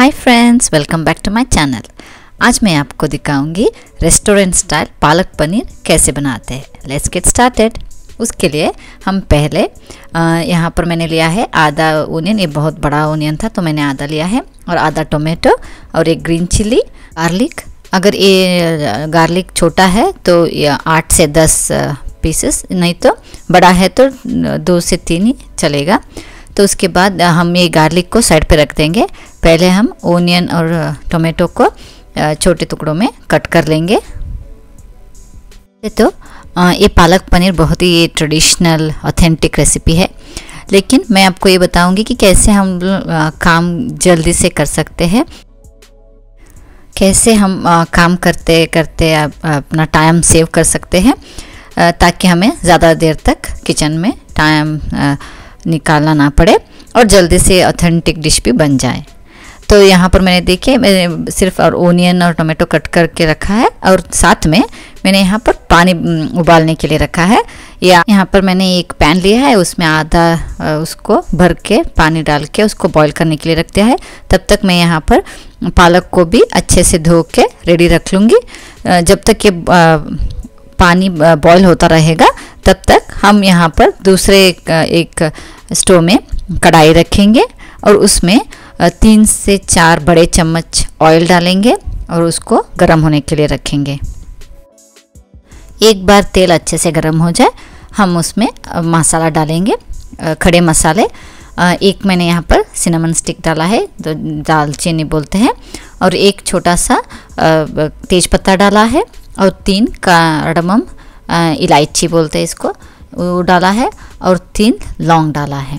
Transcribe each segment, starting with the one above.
hi friends welcome back to my channel आज मैं आपको दिखाऊंगी रेस्टोरेंट स्टाइल पालक पनीर कैसे बनाते हैं लेट्स गेट स्टार्टेड उसके लिए हम पहले यहाँ पर मैंने लिया है आधा ओनियन ये बहुत बड़ा ओनियन था तो मैंने आधा लिया है और आधा टोमेटो और एक ग्रीन चिली गार्लिक अगर ये गार्लिक छोटा है तो आठ से दस पीसेस नहीं तो बड़ा है तो दो से तीन ही चलेगा तो उसके बाद हम ये गार्लिक को साइड पे रख देंगे पहले हम ओनियन और टोमेटो को छोटे टुकड़ों में कट कर लेंगे तो ये पालक पनीर बहुत ही ट्रेडिशनल ऑथेंटिक रेसिपी है लेकिन मैं आपको ये बताऊंगी कि कैसे हम काम जल्दी से कर सकते हैं कैसे हम काम करते करते अपना टाइम सेव कर सकते हैं ताकि हमें ज़्यादा देर तक किचन में टाइम निकालना ना पड़े और जल्दी से ऑथेंटिक डिश भी बन जाए तो यहाँ पर मैंने देखिए मैंने सिर्फ और ओनियन और टोमेटो कट करके रखा है और साथ में मैंने यहाँ पर पानी उबालने के लिए रखा है या यहाँ पर मैंने एक पैन लिया है उसमें आधा उसको भर के पानी डाल के उसको बॉईल करने के लिए रख दिया है तब तक मैं यहाँ पर पालक को भी अच्छे से धो के रेडी रख लूँगी जब तक ये पानी बॉईल होता रहेगा तब तक हम यहाँ पर दूसरे एक स्टोव में कढ़ाई रखेंगे और उसमें तीन से चार बड़े चम्मच ऑयल डालेंगे और उसको गर्म होने के लिए रखेंगे एक बार तेल अच्छे से गर्म हो जाए हम उसमें मसाला डालेंगे खड़े मसाले एक मैंने यहाँ पर सिनेमन स्टिक डाला है जो दालचीनी बोलते हैं और एक छोटा सा तेज़पत्ता डाला है और तीन कार्डमम इलायची बोलते हैं इसको वो डाला है और तीन लौंग डाला है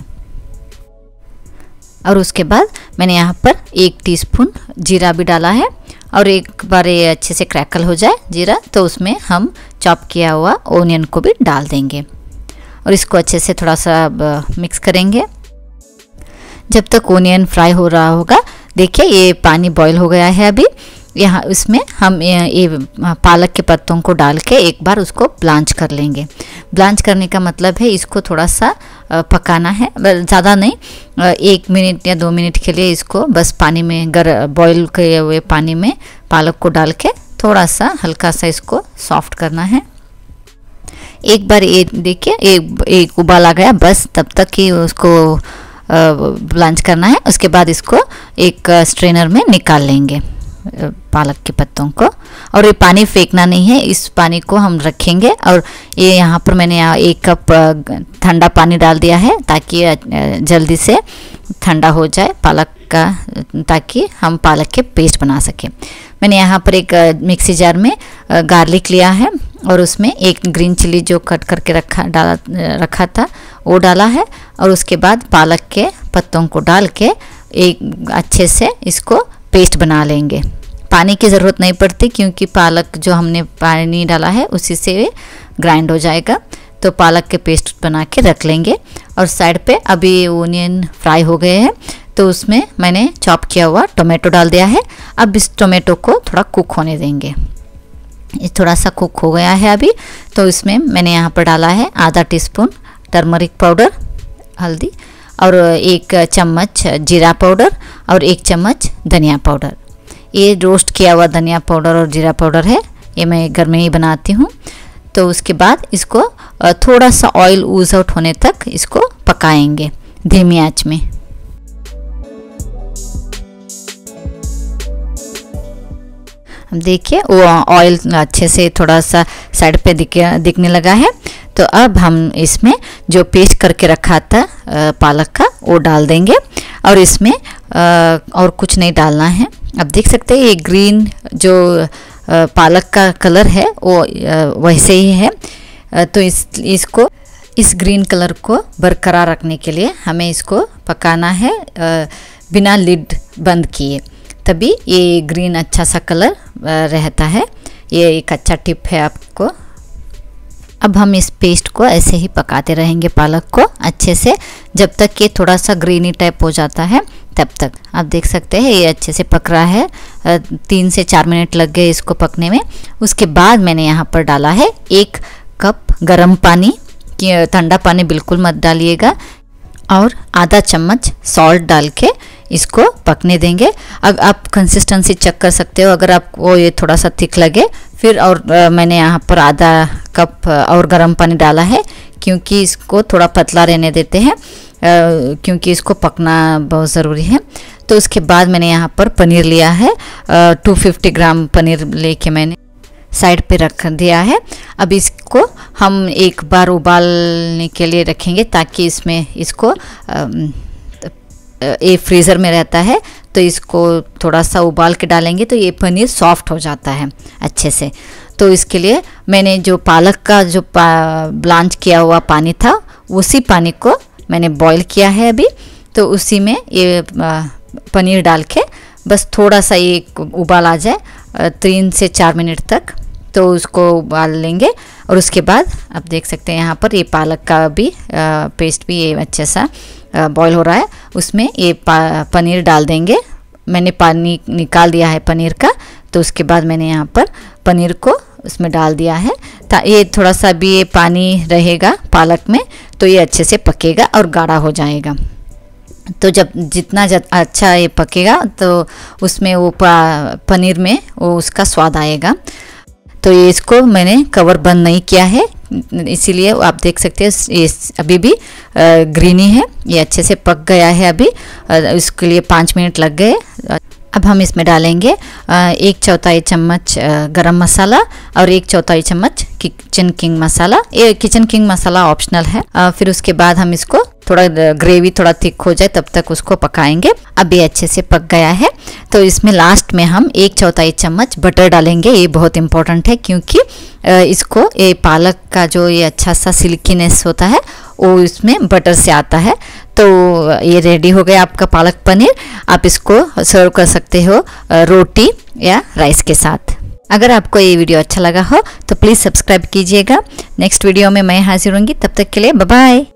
और उसके बाद मैंने यहाँ पर एक टीस्पून जीरा भी डाला है और एक बार ये अच्छे से क्रैकल हो जाए जीरा तो उसमें हम चॉप किया हुआ ओनियन को भी डाल देंगे और इसको अच्छे से थोड़ा सा मिक्स करेंगे जब तक ओनियन फ्राई हो रहा होगा देखिए ये पानी बॉईल हो गया है अभी यहाँ उसमें हम ये पालक के पत्तों को डाल के एक बार उसको ब्लांच कर लेंगे ब्लांच करने का मतलब है इसको थोड़ा सा पकाना है ज़्यादा नहीं एक मिनट या दो मिनट के लिए इसको बस पानी में गर बॉईल किए हुए पानी में पालक को डाल के थोड़ा सा हल्का सा इसको सॉफ्ट करना है एक बार ये देखिए एक एक उबाल आ गया बस तब तक ही उसको ब्लांच करना है उसके बाद इसको एक स्ट्रेनर में निकाल लेंगे पालक के पत्तों को और ये पानी फेंकना नहीं है इस पानी को हम रखेंगे और ये यहाँ पर मैंने यहाँ एक कप ठंडा पानी डाल दिया है ताकि जल्दी से ठंडा हो जाए पालक का ताकि हम पालक के पेस्ट बना सकें मैंने यहाँ पर एक मिक्सी जार में गार्लिक लिया है और उसमें एक ग्रीन चिली जो कट करके रखा डाला रखा था वो डाला है और उसके बाद पालक के पत्तों को डाल के एक अच्छे से इसको पेस्ट बना लेंगे पानी की ज़रूरत नहीं पड़ती क्योंकि पालक जो हमने पानी डाला है उसी से ग्राइंड हो जाएगा तो पालक के पेस्ट बना के रख लेंगे और साइड पे अभी ओनियन फ्राई हो गए हैं तो उसमें मैंने चॉप किया हुआ टोमेटो डाल दिया है अब इस टोमेटो को थोड़ा कुक होने देंगे ये थोड़ा सा कुक हो गया है अभी तो इसमें मैंने यहाँ पर डाला है आधा टीस्पून टर्मरिक पाउडर हल्दी और एक चम्मच जीरा पाउडर और एक चम्मच धनिया पाउडर ये रोस्ट किया हुआ धनिया पाउडर और जीरा पाउडर है ये मैं घर में ही बनाती हूँ तो उसके बाद इसको थोड़ा सा ऑयल ऊज आउट होने तक इसको पकाएंगे धीमी आँच में देखिए वो ऑयल अच्छे से थोड़ा सा साइड पे दिख दिखने लगा है तो अब हम इसमें जो पेस्ट करके रखा था पालक का वो डाल देंगे और इसमें और कुछ नहीं डालना है अब देख सकते हैं ये ग्रीन जो पालक का कलर है वो वैसे ही है तो इस इसको इस ग्रीन कलर को बरकरार रखने के लिए हमें इसको पकाना है बिना लिड बंद किए तभी ये ग्रीन अच्छा सा कलर रहता है ये एक अच्छा टिप है आपको अब हम इस पेस्ट को ऐसे ही पकाते रहेंगे पालक को अच्छे से जब तक ये थोड़ा सा ग्रीनी टाइप हो जाता है तब तक आप देख सकते हैं ये अच्छे से पक रहा है तीन से चार मिनट लग गए इसको पकने में उसके बाद मैंने यहाँ पर डाला है एक कप गर्म पानी ठंडा पानी बिल्कुल मत डालिएगा और आधा चम्मच सॉल्ट डाल के इसको पकने देंगे अब आप कंसिस्टेंसी चेक कर सकते हो अगर आपको ये थोड़ा सा थिक लगे फिर और आ, मैंने यहाँ पर आधा कप और गर्म पानी डाला है क्योंकि इसको थोड़ा पतला रहने देते हैं क्योंकि इसको पकना बहुत ज़रूरी है तो उसके बाद मैंने यहाँ पर पनीर लिया है टू फिफ्टी ग्राम पनीर लेके मैंने साइड पे रख दिया है अब इसको हम एक बार उबालने के लिए रखेंगे ताकि इसमें इसको ये फ्रीज़र में रहता है तो इसको थोड़ा सा उबाल के डालेंगे तो ये पनीर सॉफ्ट हो जाता है अच्छे से तो इसके लिए मैंने जो पालक का जो पा, ब्लांच किया हुआ पानी था उसी पानी को मैंने बॉईल किया है अभी तो उसी में ये पनीर डाल के बस थोड़ा सा ये उबाल आ जाए तीन से चार मिनट तक तो उसको उबाल लेंगे और उसके बाद आप देख सकते हैं यहाँ पर ये पालक का भी पेस्ट भी ये अच्छा सा बॉईल हो रहा है उसमें ये पनीर डाल देंगे मैंने पानी निकाल दिया है पनीर का तो उसके बाद मैंने यहाँ पर पनीर को उसमें डाल दिया है ता ये थोड़ा सा भी ये पानी रहेगा पालक में तो ये अच्छे से पकेगा और गाढ़ा हो जाएगा तो जब जितना जब अच्छा ये पकेगा तो उसमें वो पनीर में वो उसका स्वाद आएगा तो ये इसको मैंने कवर बंद नहीं किया है इसीलिए आप देख सकते हैं ये अभी भी ग्रीनी है ये अच्छे से पक गया है अभी इसके लिए पाँच मिनट लग गए अब हम इसमें डालेंगे एक चौथाई चम्मच गरम मसाला और एक चौथाई चम्मच किचन किंग मसाला ये किचन किंग मसाला ऑप्शनल है फिर उसके बाद हम इसको थोड़ा ग्रेवी थोड़ा थिक हो जाए तब तक उसको पकाएंगे अब ये अच्छे से पक गया है तो इसमें लास्ट में हम एक चौथाई चम्मच बटर डालेंगे ये बहुत इम्पोर्टेंट है क्योंकि इसको ये पालक का जो ये अच्छा सा सिल्कीनेस होता है वो इसमें बटर से आता है तो ये रेडी हो गया आपका पालक पनीर आप इसको सर्व कर सकते हो रोटी या राइस के साथ अगर आपको ये वीडियो अच्छा लगा हो तो प्लीज़ सब्सक्राइब कीजिएगा नेक्स्ट वीडियो में मैं हाजिर होंगी तब तक के लिए बाय